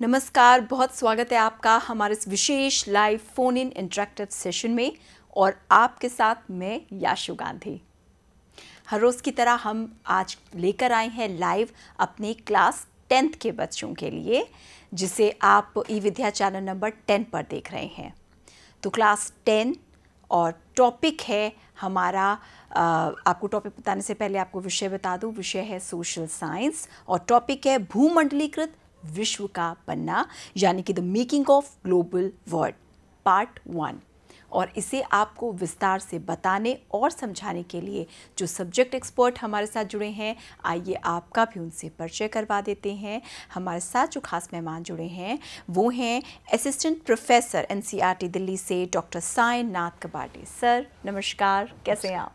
नमस्कार बहुत स्वागत है आपका हमारे इस विशेष live phone in interactive session में और आपके साथ मैं याशु गांधी हर रोज़ की तरह हम आज लेकर आए हैं लाइव अपने क्लास टेंथ के बच्चों के लिए जिसे आप e Vidya channel number ten पर देख रहे हैं तो क्लास टेन और टॉपिक है हमारा आ, आपको टॉपिक बताने से पहले आपको विषय बता दूँ विषय है सोशल साइंस और टॉपिक है भूमंडलीकृत विश्व का बनना यानी कि the making of global world part one और इसे आपको विस्तार से बताने और समझाने के लिए जो सब्जेक्ट एक्सपर्ट हमारे साथ जुड़े हैं आइए आपका भी उनसे परिचय करवा देते हैं हमारे साथ जो खास मेहमान जुड़े हैं वो हैं असिस्टेंट प्रोफेसर एन दिल्ली से डॉक्टर साय नाथ कबाटी सर नमस्कार कैसे हैं आप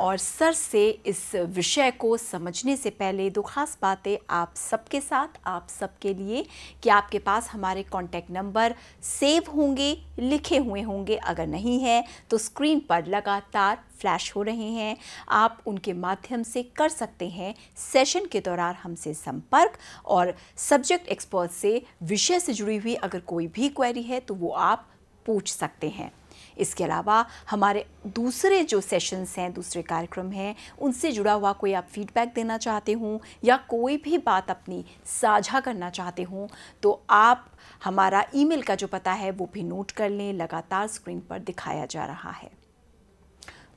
और सर से इस विषय को समझने से पहले दो खास बातें आप सबके साथ आप सबके लिए कि आपके पास हमारे कॉन्टैक्ट नंबर सेव होंगे लिखे हुए होंगे अगर नहीं है तो स्क्रीन पर लगातार फ्लैश हो रहे हैं आप उनके माध्यम से कर सकते हैं सेशन के दौरान हमसे संपर्क और सब्जेक्ट एक्सपर्ट से विषय से जुड़ी हुई अगर कोई भी क्वेरी है तो वो आप पूछ सकते हैं इसके अलावा हमारे दूसरे जो सेशंस हैं दूसरे कार्यक्रम हैं उनसे जुड़ा हुआ कोई आप फीडबैक देना चाहते हों या कोई भी बात अपनी साझा करना चाहते हों तो आप हमारा ईमेल का जो पता है वो भी नोट कर लें लगातार स्क्रीन पर दिखाया जा रहा है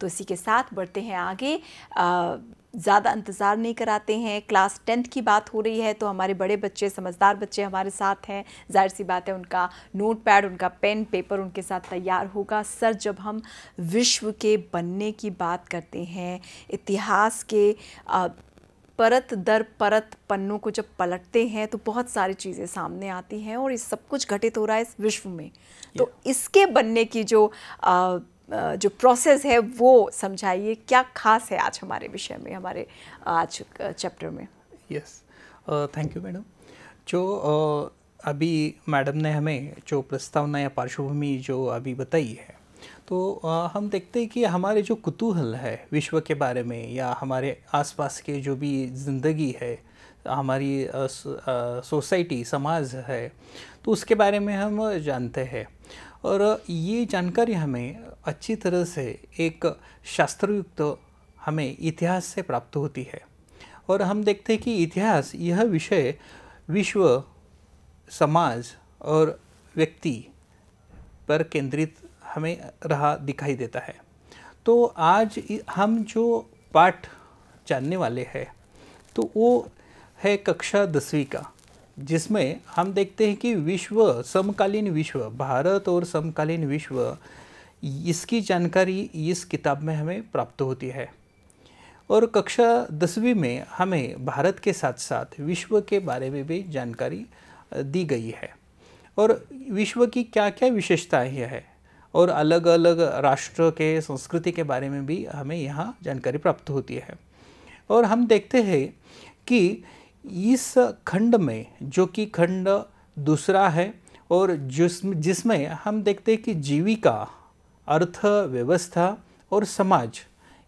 तो इसी के साथ बढ़ते हैं आगे आ, ज़्यादा इंतज़ार नहीं कराते हैं क्लास टेंथ की बात हो रही है तो हमारे बड़े बच्चे समझदार बच्चे हमारे साथ हैं जाहिर सी बात है उनका नोट पैड उनका पेन पेपर उनके साथ तैयार होगा सर जब हम विश्व के बनने की बात करते हैं इतिहास के आ, परत दर परत पन्नों को जब पलटते हैं तो बहुत सारी चीज़ें सामने आती हैं और ये सब कुछ घटित हो रहा है इस विश्व में तो इसके बनने की जो आ, जो प्रोसेस है वो समझाइए क्या खास है आज हमारे विषय में हमारे आज चैप्टर में यस थैंक यू मैडम जो uh, अभी मैडम ने हमें जो प्रस्तावना या पार्श्वभूमि जो अभी बताई है तो uh, हम देखते हैं कि हमारे जो कुतूहल है विश्व के बारे में या हमारे आसपास के जो भी ज़िंदगी है हमारी सोसाइटी समाज है तो उसके बारे में हम जानते हैं और ये जानकारी हमें अच्छी तरह से एक शास्त्रयुक्त हमें इतिहास से प्राप्त होती है और हम देखते हैं कि इतिहास यह विषय विश्व समाज और व्यक्ति पर केंद्रित हमें रहा दिखाई देता है तो आज हम जो पाठ जानने वाले हैं तो वो है कक्षा दसवीं का जिसमें हम देखते हैं कि विश्व समकालीन विश्व भारत और समकालीन विश्व इसकी जानकारी इस किताब में हमें प्राप्त होती है और कक्षा दसवीं में हमें भारत के साथ साथ विश्व के बारे में भी जानकारी दी गई है और विश्व की क्या क्या विशेषताएँ है और अलग अलग राष्ट्र के संस्कृति के बारे में भी हमें यहाँ जानकारी प्राप्त होती है और हम देखते हैं कि इस खंड में जो कि खंड दूसरा है और जिस जिसमें हम देखते हैं कि जीविका अर्थव्यवस्था और समाज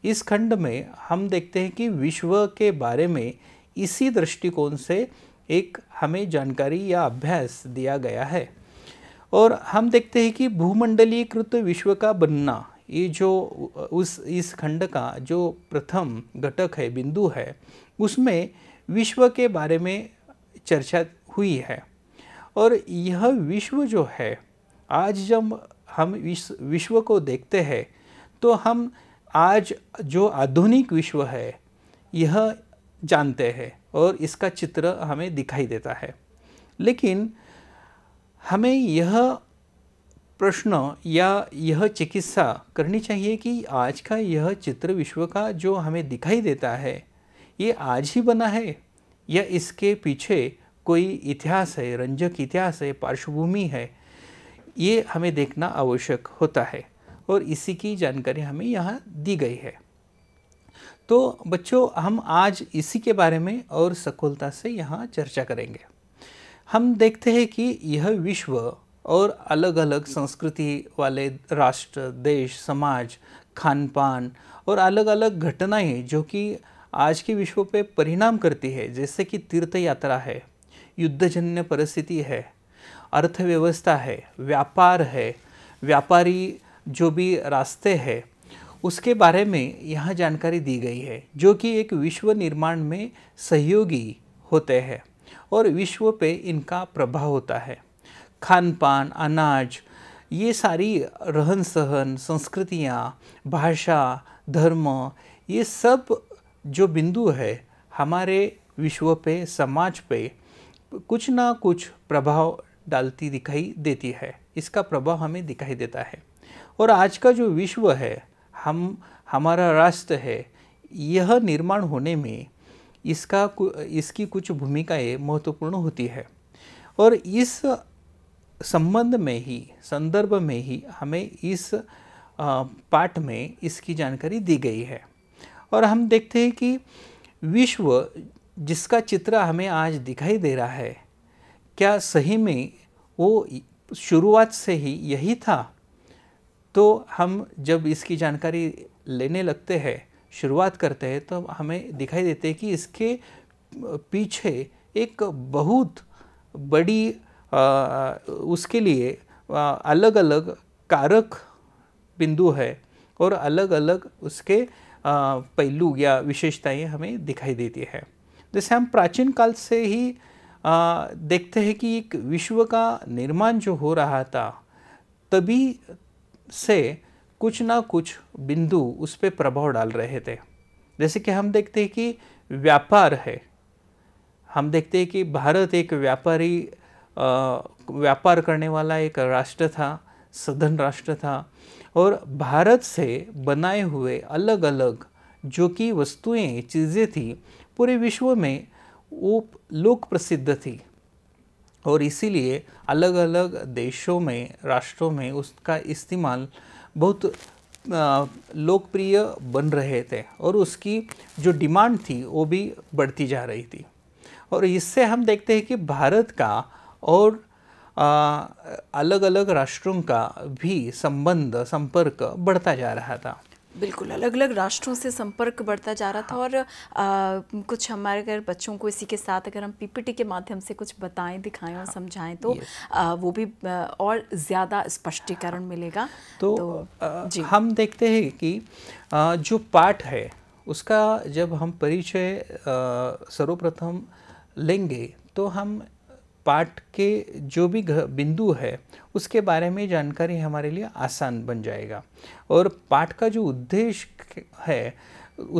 इस खंड में हम देखते हैं कि विश्व के बारे में इसी दृष्टिकोण से एक हमें जानकारी या अभ्यास दिया गया है और हम देखते हैं कि भूमंडलीकृत विश्व का बनना ये जो उस इस खंड का जो प्रथम घटक है बिंदु है उसमें विश्व के बारे में चर्चा हुई है और यह विश्व जो है आज जब हम विश्व को देखते हैं तो हम आज जो आधुनिक विश्व है यह जानते हैं और इसका चित्र हमें दिखाई देता है लेकिन हमें यह प्रश्न या यह चिकित्सा करनी चाहिए कि आज का यह चित्र विश्व का जो हमें दिखाई देता है ये आज ही बना है या इसके पीछे कोई इतिहास है रंजक इतिहास है पार्श्वभूमि है ये हमें देखना आवश्यक होता है और इसी की जानकारी हमें यहाँ दी गई है तो बच्चों हम आज इसी के बारे में और सकुलता से यहाँ चर्चा करेंगे हम देखते हैं कि यह विश्व और अलग अलग संस्कृति वाले राष्ट्र देश समाज खान पान और अलग अलग घटनाएं जो कि आज के विश्व पे परिणाम करती है जैसे कि तीर्थ यात्रा है युद्धजन्य परिस्थिति है अर्थव्यवस्था है व्यापार है व्यापारी जो भी रास्ते हैं उसके बारे में यहाँ जानकारी दी गई है जो कि एक विश्व निर्माण में सहयोगी होते हैं और विश्व पे इनका प्रभाव होता है खान पान अनाज ये सारी रहन सहन संस्कृतियाँ भाषा धर्म ये सब जो बिंदु है हमारे विश्व पे समाज पे कुछ ना कुछ प्रभाव डालती दिखाई देती है इसका प्रभाव हमें दिखाई देता है और आज का जो विश्व है हम हमारा राष्ट्र है यह निर्माण होने में इसका इसकी कुछ भूमिकाएँ महत्वपूर्ण होती है और इस संबंध में ही संदर्भ में ही हमें इस पाठ में इसकी जानकारी दी गई है और हम देखते हैं कि विश्व जिसका चित्र हमें आज दिखाई दे रहा है क्या सही में वो शुरुआत से ही यही था तो हम जब इसकी जानकारी लेने लगते हैं शुरुआत करते हैं तो हमें दिखाई देते हैं कि इसके पीछे एक बहुत बड़ी आ, उसके लिए आ, अलग अलग कारक बिंदु है और अलग अलग उसके पहलू या विशेषताएं हमें दिखाई देती है जैसे हम प्राचीन काल से ही आ, देखते हैं कि एक विश्व का निर्माण जो हो रहा था तभी से कुछ ना कुछ बिंदु उस पर प्रभाव डाल रहे थे जैसे कि हम देखते हैं कि व्यापार है हम देखते हैं कि भारत एक व्यापारी व्यापार करने वाला एक राष्ट्र था सदन राष्ट्र था और भारत से बनाए हुए अलग अलग जो कि वस्तुएं चीज़ें थी पूरे विश्व में वो लोक प्रसिद्ध थी और इसीलिए अलग अलग देशों में राष्ट्रों में उसका इस्तेमाल बहुत लोकप्रिय बन रहे थे और उसकी जो डिमांड थी वो भी बढ़ती जा रही थी और इससे हम देखते हैं कि भारत का और अलग अलग राष्ट्रों का भी संबंध संपर्क बढ़ता जा रहा था बिल्कुल अलग अलग राष्ट्रों से संपर्क बढ़ता जा रहा था हाँ। और आ, कुछ हमारे अगर बच्चों को इसी के साथ अगर हम पीपीटी के माध्यम से कुछ बताएं दिखाएं और हाँ। समझाएं तो आ, वो भी और ज़्यादा स्पष्टीकरण मिलेगा तो, तो जी हम देखते हैं कि आ, जो पाठ है उसका जब हम परिचय सर्वप्रथम लेंगे तो हम पाठ के जो भी बिंदु है उसके बारे में जानकारी हमारे लिए आसान बन जाएगा और पाठ का जो उद्देश्य है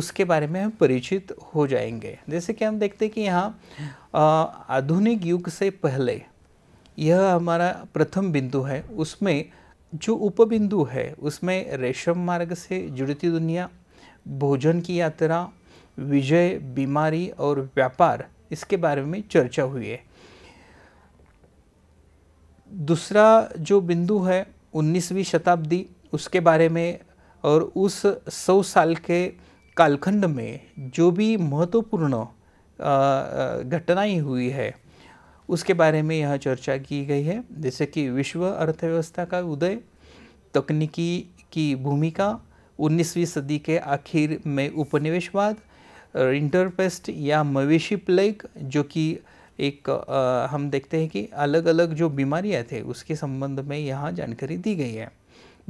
उसके बारे में हम परिचित हो जाएंगे जैसे कि हम देखते हैं कि यहाँ आधुनिक युग से पहले यह हमारा प्रथम बिंदु है उसमें जो उपबिंदु है उसमें रेशम मार्ग से जुड़ती दुनिया भोजन की यात्रा विजय बीमारी और व्यापार इसके बारे में चर्चा हुई है दूसरा जो बिंदु है 19वीं शताब्दी उसके बारे में और उस सौ साल के कालखंड में जो भी महत्वपूर्ण घटनाएं हुई है उसके बारे में यहाँ चर्चा की गई है जैसे कि विश्व अर्थव्यवस्था का उदय तकनीकी की भूमिका 19वीं सदी के आखिर में उपनिवेशवाद इंटरपेस्ट या मवेशी प्लेग जो कि एक आ, हम देखते हैं कि अलग अलग जो बीमारियां थे उसके संबंध में यहाँ जानकारी दी गई है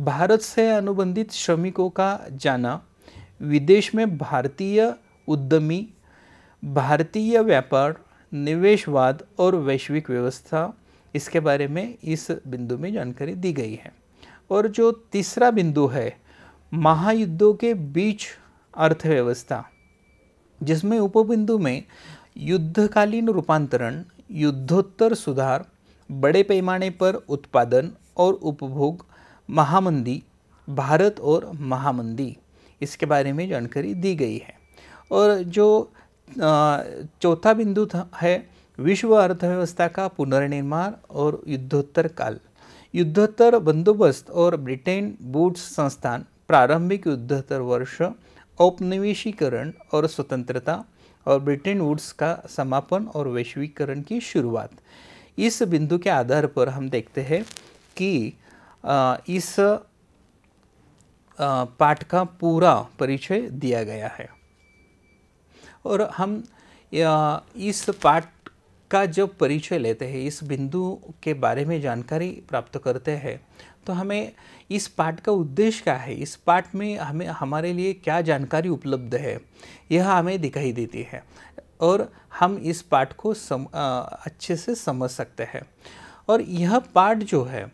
भारत से अनुबंधित श्रमिकों का जाना विदेश में भारतीय उद्यमी भारतीय व्यापार निवेशवाद और वैश्विक व्यवस्था इसके बारे में इस बिंदु में जानकारी दी गई है और जो तीसरा बिंदु है महायुद्धों के बीच अर्थव्यवस्था जिसमें उपबिंदु में युद्धकालीन रूपांतरण युद्धोत्तर सुधार बड़े पैमाने पर उत्पादन और उपभोग महामंदी भारत और महामंदी इसके बारे में जानकारी दी गई है और जो चौथा बिंदु था है विश्व अर्थव्यवस्था का पुनर्निर्माण और युद्धोत्तर काल युद्धोत्तर बंदोबस्त और ब्रिटेन बूट्स संस्थान प्रारंभिक युद्धोत्तर वर्ष औपनिवेशीकरण और स्वतंत्रता और ब्रिटेन वुड्स का समापन और वैश्वीकरण की शुरुआत इस बिंदु के आधार पर हम देखते हैं कि इस पाठ का पूरा परिचय दिया गया है और हम इस पाठ का जब परिचय लेते हैं इस बिंदु के बारे में जानकारी प्राप्त करते हैं तो हमें इस पाठ का उद्देश्य क्या है इस पाठ में हमें हमारे लिए क्या जानकारी उपलब्ध है यह हमें दिखाई देती है और हम इस पाठ को सम, आ, अच्छे से समझ सकते हैं और यह पाठ जो है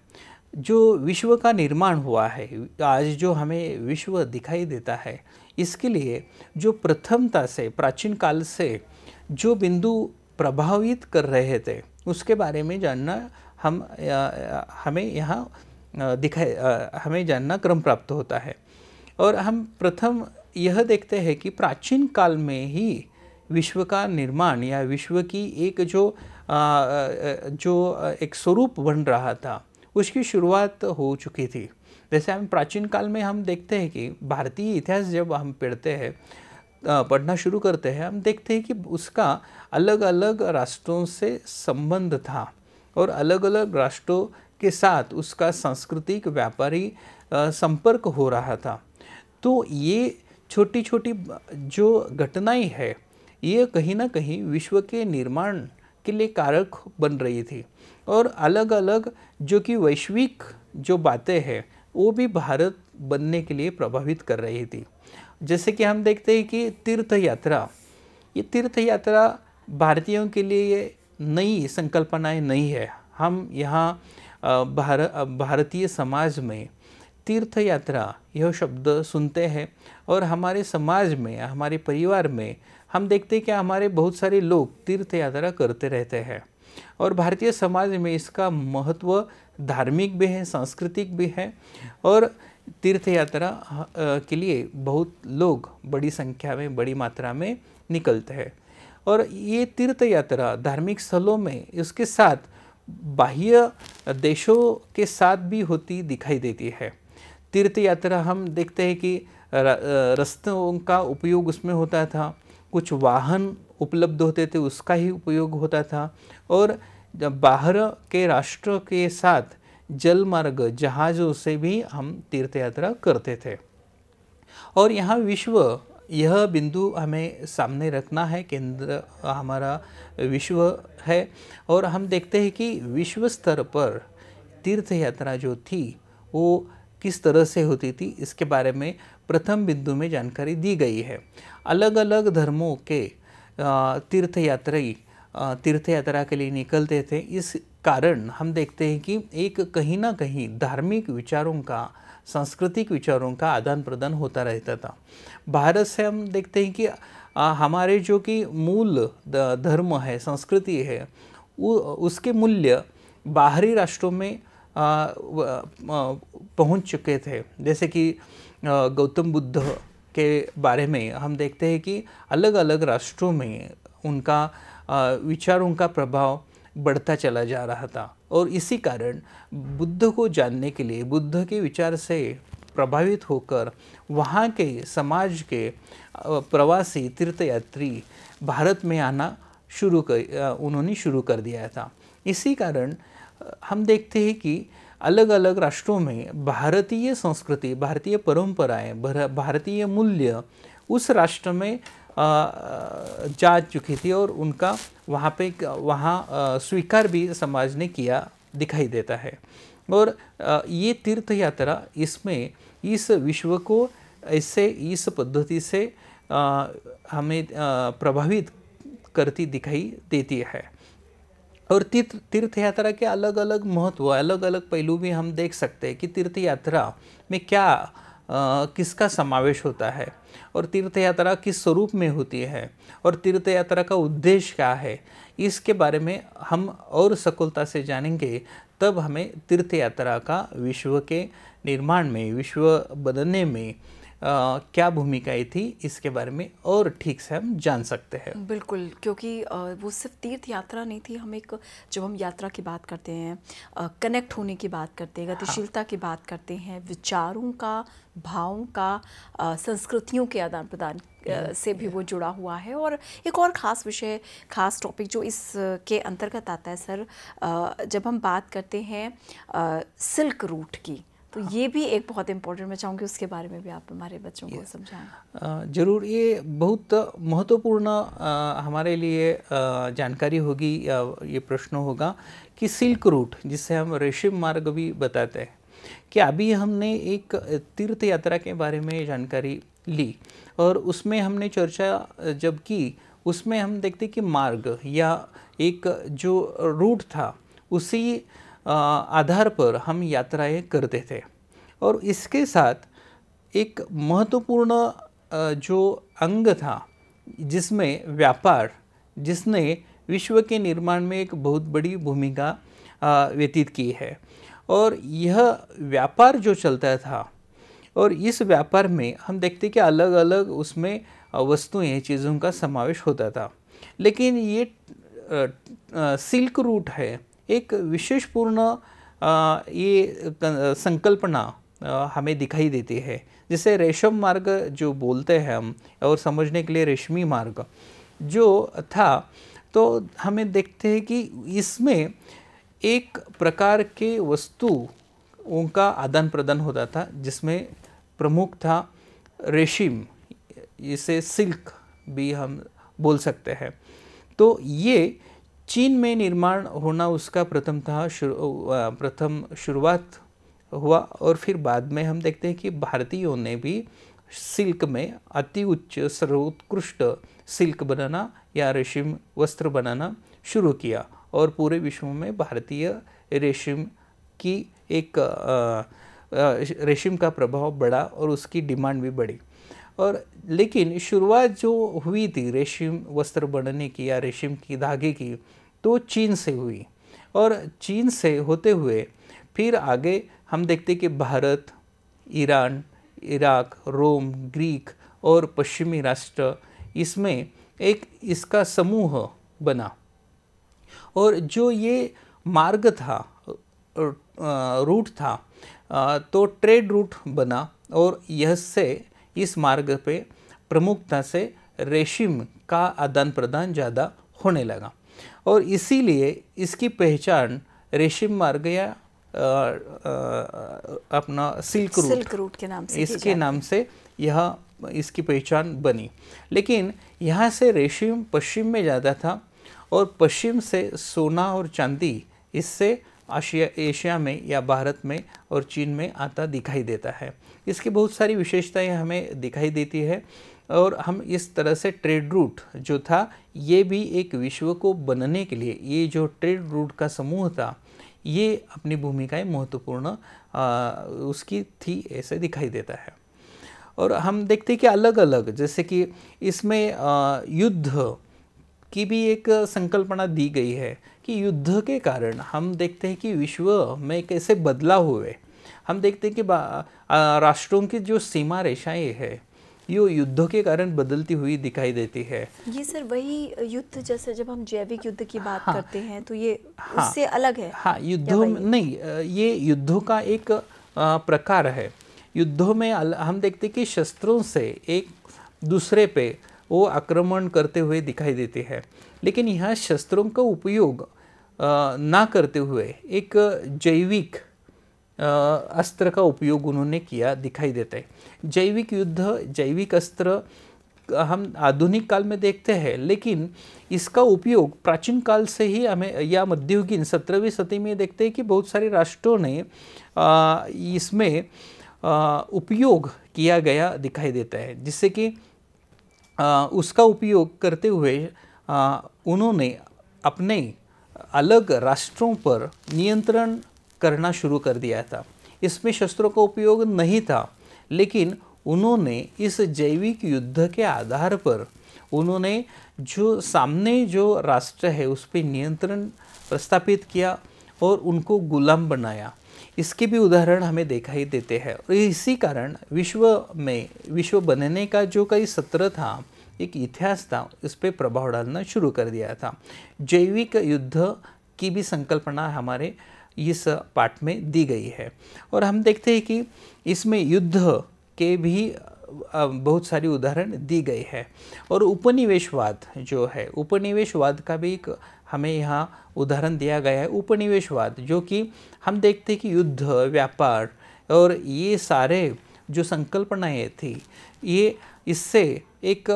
जो विश्व का निर्माण हुआ है आज जो हमें विश्व दिखाई देता है इसके लिए जो प्रथमता से प्राचीन काल से जो बिंदु प्रभावित कर रहे थे उसके बारे में जानना हम आ, हमें यहाँ दिखाई हमें जानना क्रम प्राप्त होता है और हम प्रथम यह देखते हैं कि प्राचीन काल में ही विश्व का निर्माण या विश्व की एक जो आ, जो एक स्वरूप बन रहा था उसकी शुरुआत हो चुकी थी जैसे हम प्राचीन काल में हम देखते हैं कि भारतीय इतिहास जब हम पढ़ते हैं पढ़ना शुरू करते हैं हम देखते हैं कि उसका अलग अलग राष्ट्रों से संबंध था और अलग अलग राष्ट्रों के साथ उसका सांस्कृतिक व्यापारी संपर्क हो रहा था तो ये छोटी छोटी जो घटनाएं है ये कहीं ना कहीं विश्व के निर्माण के लिए कारक बन रही थी और अलग अलग जो कि वैश्विक जो बातें हैं वो भी भारत बनने के लिए प्रभावित कर रही थी जैसे कि हम देखते हैं कि तीर्थ यात्रा ये तीर्थ यात्रा भारतीयों के लिए नई संकल्पनाएं नहीं है हम यहाँ भार भारतीय समाज में तीर्थ यात्रा यह शब्द सुनते हैं और हमारे समाज में हमारे परिवार में हम देखते हैं कि हमारे बहुत सारे लोग तीर्थ यात्रा करते रहते हैं और भारतीय समाज में इसका महत्व धार्मिक भी है सांस्कृतिक भी है और तीर्थ यात्रा के लिए बहुत लोग बड़ी संख्या में बड़ी मात्रा में निकलते हैं और ये तीर्थ यात्रा धार्मिक स्थलों में इसके साथ बाह्य देशों के साथ भी होती दिखाई देती है तीर्थ यात्रा हम देखते हैं कि रस्तों का उपयोग उसमें होता था कुछ वाहन उपलब्ध होते थे उसका ही उपयोग होता था और बाहर के राष्ट्र के साथ जल मार्ग जहाज़ों से भी हम तीर्थ यात्रा करते थे और यहाँ विश्व यह बिंदु हमें सामने रखना है केंद्र हमारा विश्व है और हम देखते हैं कि विश्व स्तर पर तीर्थ यात्रा जो थी वो किस तरह से होती थी इसके बारे में प्रथम बिंदु में जानकारी दी गई है अलग अलग धर्मों के तीर्थ यात्री तीर्थ यात्रा के लिए निकलते थे इस कारण हम देखते हैं कि एक कहीं ना कहीं धार्मिक विचारों का सांस्कृतिक विचारों का आदान प्रदान होता रहता था भारत से हम देखते हैं कि आ, हमारे जो कि मूल धर्म है संस्कृति है उ, उसके मूल्य बाहरी राष्ट्रों में पहुंच चुके थे जैसे कि गौतम बुद्ध के बारे में हम देखते हैं कि अलग अलग राष्ट्रों में उनका विचारों का प्रभाव बढ़ता चला जा रहा था और इसी कारण बुद्ध को जानने के लिए बुद्ध के विचार से प्रभावित होकर वहाँ के समाज के प्रवासी तीर्थयात्री भारत में आना शुरू कर उन्होंने शुरू कर दिया था इसी कारण हम देखते हैं कि अलग अलग राष्ट्रों में भारतीय संस्कृति भारतीय परंपराएं भारतीय मूल्य उस राष्ट्र में जा चुकी थी और उनका वहाँ पे वहाँ स्वीकार भी समाज ने किया दिखाई देता है और ये तीर्थ यात्रा इसमें इस विश्व को ऐसे इस पद्धति से हमें प्रभावित करती दिखाई देती है और तीर्थ तीर्थ यात्रा के अलग अलग महत्व अलग अलग पहलू भी हम देख सकते हैं कि तीर्थ यात्रा में क्या किसका समावेश होता है और तीर्थ यात्रा किस स्वरूप में होती है और तीर्थ यात्रा का उद्देश्य क्या है इसके बारे में हम और सकुलता से जानेंगे तब हमें तीर्थ यात्रा का विश्व के निर्माण में विश्व बदलने में क्या भूमिकाएं थी इसके बारे में और ठीक से हम जान सकते हैं बिल्कुल क्योंकि वो सिर्फ तीर्थ यात्रा नहीं थी हम एक जब हम यात्रा की बात करते हैं कनेक्ट होने की बात करते हैं हाँ। गतिशीलता हाँ। की बात करते हैं विचारों का भावों का संस्कृतियों के आदान प्रदान हम्म। से भी वो जुड़ा हुआ है और एक और ख़ास विषय ख़ास टॉपिक जो इस के अंतर्गत आता है सर जब हम बात करते हैं सिल्क रूट की तो ये भी एक बहुत इम्पोर्टेंट मैं चाहूँगी उसके बारे में भी आप हमारे बच्चों को समझाएं ज़रूर ये बहुत महत्वपूर्ण हमारे लिए जानकारी होगी ये प्रश्न होगा कि सिल्क रूट जिससे हम रेशम मार्ग भी बताते हैं कि अभी हमने एक तीर्थ यात्रा के बारे में जानकारी ली और उसमें हमने चर्चा जब की उसमें हम देखते कि मार्ग या एक जो रूट था उसी आधार पर हम यात्राएं करते थे और इसके साथ एक महत्वपूर्ण जो अंग था जिसमें व्यापार जिसने विश्व के निर्माण में एक बहुत बड़ी भूमिका व्यतीत की है और यह व्यापार जो चलता था और इस व्यापार में हम देखते कि अलग अलग उसमें वस्तुएं चीज़ों का समावेश होता था लेकिन ये सिल्क रूट है एक विशेषपूर्ण ये संकल्पना हमें दिखाई देती है जिसे रेशम मार्ग जो बोलते हैं हम और समझने के लिए रेशमी मार्ग जो था तो हमें देखते हैं कि इसमें एक प्रकार के वस्तु का आदान प्रदान होता था जिसमें प्रमुख था रेशम इसे सिल्क भी हम बोल सकते हैं तो ये चीन में निर्माण होना उसका प्रथमतः शुरु, प्रथम शुरुआत हुआ और फिर बाद में हम देखते हैं कि भारतीयों ने भी सिल्क में अति उच्च सर्वोत्कृष्ट सिल्क बनाना या रेशम वस्त्र बनाना शुरू किया और पूरे विश्व में भारतीय रेशम की एक रेशम का प्रभाव बढ़ा और उसकी डिमांड भी बढ़ी और लेकिन शुरुआत जो हुई थी रेशम वस्त्र बनने की या रेशम की धागे की तो चीन से हुई और चीन से होते हुए फिर आगे हम देखते कि Bharat Iran Iraq Rome Greek और पश्चिमी राष्ट्र इसमें एक इसका समूह बना और जो ये मार्ग था रूट था तो ट्रेड रूट बना और यह से इस मार्ग पे प्रमुखता से रेशिम का आदान प्रदान ज़्यादा होने लगा और इसीलिए इसकी पहचान रेशिम मार्ग या अपना सिल्क रूट सिल्क रूट के नाम से इसके नाम से यह इसकी पहचान बनी लेकिन यहाँ से रेशिम पश्चिम में ज़्यादा था और पश्चिम से सोना और चांदी इससे आशिया एशिया में या भारत में और चीन में आता दिखाई देता है इसकी बहुत सारी विशेषताएं हमें दिखाई देती है और हम इस तरह से ट्रेड रूट जो था ये भी एक विश्व को बनने के लिए ये जो ट्रेड रूट का समूह था ये अपनी भूमिकाएं महत्वपूर्ण उसकी थी ऐसे दिखाई देता है और हम देखते हैं कि अलग अलग जैसे कि इसमें युद्ध की भी एक संकल्पना दी गई है कि युद्ध के कारण हम देखते हैं कि विश्व में कैसे बदलाव हुए हम देखते हैं कि राष्ट्रों की जो सीमा रेशाएं है ये युद्धों के कारण बदलती हुई दिखाई देती है ये सर वही युद्ध जैसे जब हम जैविक युद्ध की बात हाँ, करते हैं तो ये हाँ, उससे अलग है हाँ युद्धों नहीं ये युद्धों का एक प्रकार है युद्धों में हम देखते हैं कि शस्त्रों से एक दूसरे पे वो आक्रमण करते हुए दिखाई देती है लेकिन यह शस्त्रों का उपयोग ना करते हुए एक जैविक अस्त्र का उपयोग उन्होंने किया दिखाई देता है जैविक युद्ध जैविक अस्त्र हम आधुनिक काल में देखते हैं लेकिन इसका उपयोग प्राचीन काल से ही हमें या मध्ययुगीन सत्रहवीं सदी में देखते हैं कि बहुत सारे राष्ट्रों ने इसमें उपयोग किया गया दिखाई देता है जिससे कि उसका उपयोग करते हुए उन्होंने अपने अलग राष्ट्रों पर नियंत्रण करना शुरू कर दिया था इसमें शस्त्रों का उपयोग नहीं था लेकिन उन्होंने इस जैविक युद्ध के आधार पर उन्होंने जो सामने जो राष्ट्र है उस पर नियंत्रण प्रस्थापित किया और उनको गुलाम बनाया इसके भी उदाहरण हमें दिखाई देते हैं और इसी कारण विश्व में विश्व बनने का जो कई सत्र था एक इतिहास था इस पर प्रभाव डालना शुरू कर दिया था जैविक युद्ध की भी संकल्पना हमारे इस पाठ में दी गई है और हम देखते हैं कि इसमें युद्ध के भी बहुत सारी उदाहरण दी गई है और उपनिवेशवाद जो है उपनिवेशवाद का भी एक हमें यहाँ उदाहरण दिया गया है उपनिवेशवाद जो कि हम देखते हैं कि युद्ध व्यापार और ये सारे जो संकल्पनाएँ थी ये इससे एक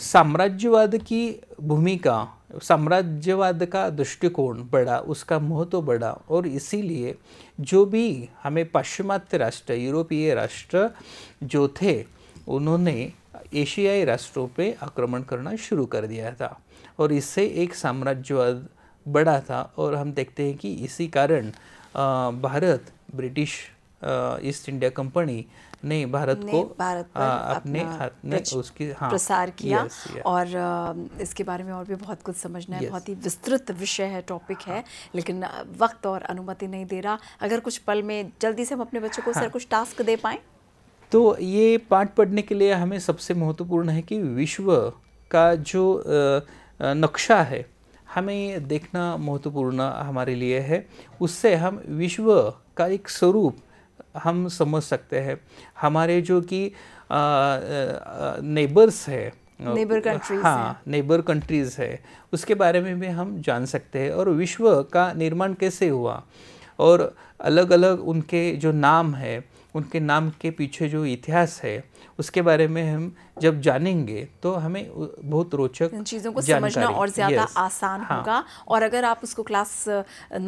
साम्राज्यवाद की भूमिका साम्राज्यवाद का दृष्टिकोण बड़ा उसका महत्व बड़ा और इसीलिए जो भी हमें पाश्चिमात्य राष्ट्र यूरोपीय राष्ट्र जो थे उन्होंने एशियाई राष्ट्रों पे आक्रमण करना शुरू कर दिया था और इससे एक साम्राज्यवाद बड़ा था और हम देखते हैं कि इसी कारण Bharat British East India Company नहीं भारत को भारत पर आ, हाँ, अपने ने उसकी हाँ, प्रसार किया येस, येस। और इसके बारे में और भी बहुत कुछ समझना है बहुत ही विस्तृत विषय है टॉपिक हाँ. है लेकिन वक्त और अनुमति नहीं दे रहा अगर कुछ पल में जल्दी से हम अपने बच्चों को हाँ. सर कुछ टास्क दे पाए तो ये पाठ पढ़ने के लिए हमें सबसे महत्वपूर्ण है कि विश्व का जो नक्शा है हमें देखना महत्वपूर्ण हमारे लिए है उससे हम विश्व का एक स्वरूप हम समझ सकते हैं हमारे जो कि नेबर्स है नेबर कंट्रीज हाँ नेबर कंट्रीज़ है उसके बारे में भी हम जान सकते हैं और विश्व का निर्माण कैसे हुआ और अलग अलग उनके जो नाम है उनके नाम के पीछे जो इतिहास है उसके बारे में हम जब जानेंगे तो हमें बहुत रोचक चीज़ों को समझना और ज़्यादा आसान हाँ। होगा और अगर आप उसको क्लास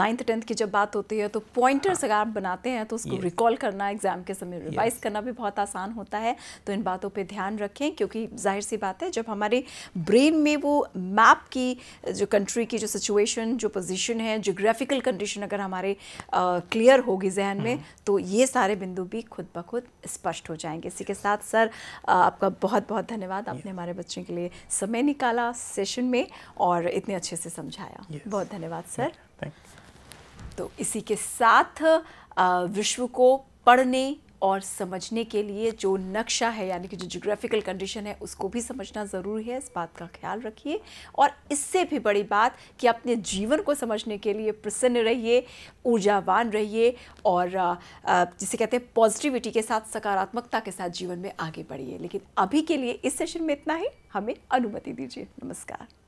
नाइन्थ टेंथ की जब बात होती है तो पॉइंटर्स हाँ। अगर आप बनाते हैं तो उसको रिकॉल करना एग्ज़ाम के समय रिवाइज करना भी बहुत आसान होता है तो इन बातों पर ध्यान रखें क्योंकि जाहिर सी बात है जब हमारे ब्रेन में वो मैप की जो कंट्री की जो सिचुएशन जो पोजिशन है जोग्राफिकल कंडीशन अगर हमारे क्लियर होगी जहन में हाँ। तो ये सारे बिंदु भी खुद ब खुद स्पष्ट हो जाएंगे इसी के साथ सर सर आपका बहुत बहुत धन्यवाद आपने हमारे बच्चों के लिए समय निकाला सेशन में और इतने अच्छे से समझाया बहुत धन्यवाद सर तो इसी के साथ विश्व को पढ़ने और समझने के लिए जो नक्शा है यानी कि जो जोग्राफिकल कंडीशन है उसको भी समझना ज़रूरी है इस बात का ख्याल रखिए और इससे भी बड़ी बात कि अपने जीवन को समझने के लिए प्रसन्न रहिए ऊर्जावान रहिए और जिसे कहते हैं पॉजिटिविटी के साथ सकारात्मकता के साथ जीवन में आगे बढ़िए लेकिन अभी के लिए इस सेशन में इतना ही हमें अनुमति दीजिए नमस्कार